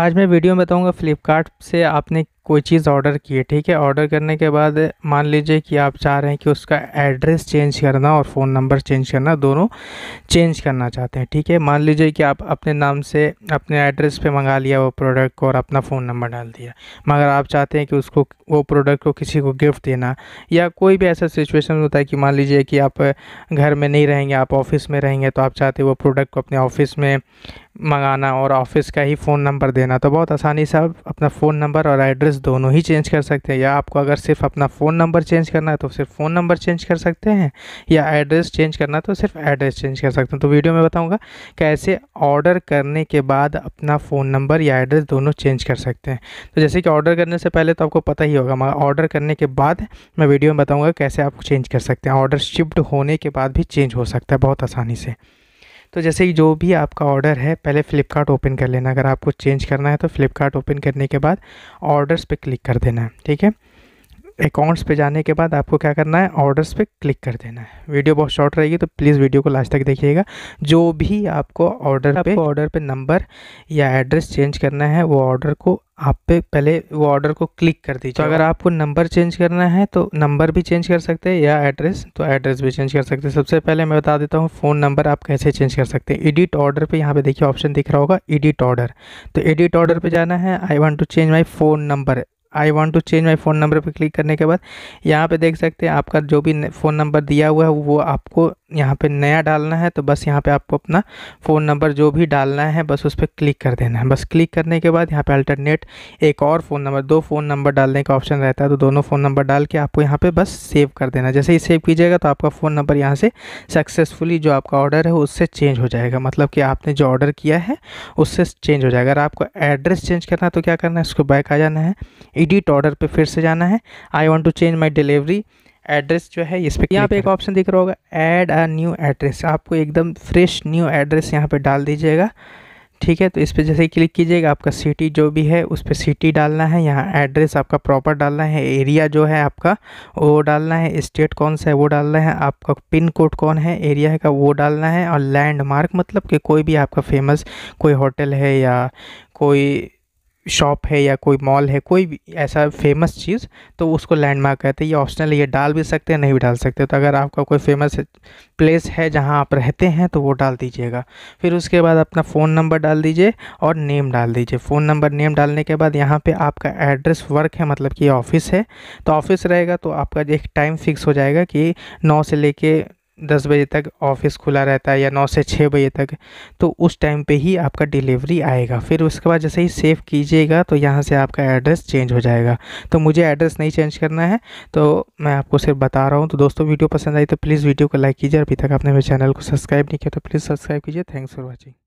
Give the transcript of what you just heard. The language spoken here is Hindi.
आज मैं वीडियो में बताऊंगा फ्लिपकार्ट से आपने कोई चीज़ ऑर्डर किए ठीक है ऑर्डर करने के बाद मान लीजिए कि आप चाह रहे हैं कि उसका एड्रेस चेंज करना और फ़ोन नंबर चेंज करना दोनों चेंज करना चाहते हैं ठीक है मान लीजिए कि आप अपने नाम से अपने एड्रेस पे मंगा लिया वो प्रोडक्ट को और अपना फ़ोन नंबर डाल दिया मगर आप चाहते हैं कि उसको वो प्रोडक्ट को किसी को गिफ्ट देना या कोई भी ऐसा सिचुएशन होता है कि मान लीजिए कि आप घर में नहीं रहेंगे आप ऑफ़िस में रहेंगे तो आप चाहते हैं वो प्रोडक्ट को अपने ऑफ़िस में मंगाना और ऑफ़िस का ही फ़ोन नंबर देना तो बहुत आसानी से आप अपना फ़ोन नंबर और एड्रेस एड्रेस दोनों ही चेंज कर सकते हैं या आपको अगर सिर्फ अपना फ़ोन नंबर चेंज करना है तो सिर्फ फ़ोन नंबर चेंज कर सकते हैं या एड्रेस चेंज करना है तो सिर्फ एड्रेस चेंज कर सकते हैं तो वीडियो में बताऊँगा कैसे ऑर्डर करने के बाद अपना फ़ोन नंबर या एड्रेस दोनों चेंज कर सकते हैं तो जैसे कि ऑर्डर करने से पहले तो आपको पता ही होगा मगर ऑर्डर करने के बाद मैं वीडियो में बताऊँगा कैसे आप चेंज कर सकते हैं ऑर्डर शिफ्ट होने के बाद भी चेंज हो सकता है बहुत आसानी से तो जैसे ही जो भी आपका ऑर्डर है पहले फ़्लिपकार्ट ओपन कर लेना अगर आपको चेंज करना है तो फ़्लिपकार्ट ओपन करने के बाद ऑर्डर्स पे क्लिक कर देना है ठीक है अकाउंट्स पे जाने के बाद आपको क्या करना है ऑर्डर्स पे क्लिक कर देना है वीडियो बहुत शॉर्ट रहेगी तो प्लीज़ वीडियो को लास्ट तक देखिएगा जो भी आपको ऑर्डर पे ऑर्डर पे नंबर या एड्रेस चेंज करना है वो ऑर्डर को आप पे पहले वो ऑर्डर को क्लिक कर दीजिए तो अगर आपको नंबर चेंज करना है तो नंबर भी चेंज कर सकते हैं या एड्रेस तो एड्रेस भी चेंज कर सकते हैं सबसे पहले मैं बता देता हूँ फ़ोन नंबर आप कैसे चेंज कर सकते हैं एडिट ऑर्डर पे यहाँ पे देखिए ऑप्शन दिख रहा होगा एडिट ऑर्डर तो एडिट ऑर्डर पे जाना है I want to change my phone number I want to change my phone number पर क्लिक करने के बाद यहाँ पे देख सकते हैं आपका जो भी फ़ोन नंबर दिया हुआ है वो आपको यहाँ पे नया डालना है तो बस यहाँ पे आपको अपना फ़ोन नंबर जो भी डालना है बस उस पर क्लिक कर देना है बस क्लिक करने के बाद यहाँ पे अल्टरनेट एक और फ़ोन नंबर दो फ़ोन नंबर डालने का ऑप्शन रहता है तो दोनों फ़ोन नंबर डाल के आपको यहाँ पर बस सेव कर देना जैसे ही सेव कीजिएगा तो आपका फ़ोन नंबर यहाँ से सक्सेसफुली जो आपका ऑर्डर है उससे चेंज हो जाएगा मतलब कि आपने जो ऑर्डर किया है उससे चेंज हो जाएगा अगर आपको एड्रेस चेंज करना है तो क्या करना है उसको बैक आ जाना है एडिट ऑर्डर पे फिर से जाना है I want to change my delivery address जो है इस पर यहाँ पे एक ऑप्शन दिख रहा होगा ऐड अ न्यू एड्रेस आपको एकदम फ्रेश न्यू एड्रेस यहाँ पे डाल दीजिएगा ठीक है तो इस पर जैसे क्लिक कीजिएगा आपका सिटी जो भी है उस पर सिटी डालना है यहाँ एड्रेस आपका प्रॉपर डालना है एरिया जो है आपका वो डालना है स्टेट कौन सा है वो डालना है आपका पिन कोड कौन है एरिया है का वो डालना है और लैंडमार्क मतलब कि कोई भी आपका फेमस कोई होटल है या कोई शॉप है या कोई मॉल है कोई भी ऐसा फेमस चीज़ तो उसको लैंडमार्क कहते हैं ये ऑप्शनल ये डाल भी सकते हैं नहीं भी डाल सकते तो अगर आपका कोई फेमस प्लेस है जहाँ आप रहते हैं तो वो डाल दीजिएगा फिर उसके बाद अपना फ़ोन नंबर डाल दीजिए और नेम डाल दीजिए फ़ोन नंबर नेम डालने के बाद यहाँ पर आपका एड्रेस वर्क है मतलब कि ऑफिस है तो ऑफिस रहेगा तो आपका एक टाइम फिक्स हो जाएगा कि नौ से ले दस बजे तक ऑफिस खुला रहता है या नौ से छः बजे तक तो उस टाइम पे ही आपका डिलीवरी आएगा फिर उसके बाद जैसे ही सेव कीजिएगा तो यहाँ से आपका एड्रेस चेंज हो जाएगा तो मुझे एड्रेस नहीं चेंज करना है तो मैं आपको सिर्फ बता रहा हूँ तो दोस्तों वीडियो पसंद आई तो प्लीज़ वीडियो को लाइक कीजिए अभी तक आपने मेरे चैनल को सब्सक्राइब नहीं किया तो प्लीज़ सब्सक्राइब कीजिए थैंक्स फॉर वॉचिंग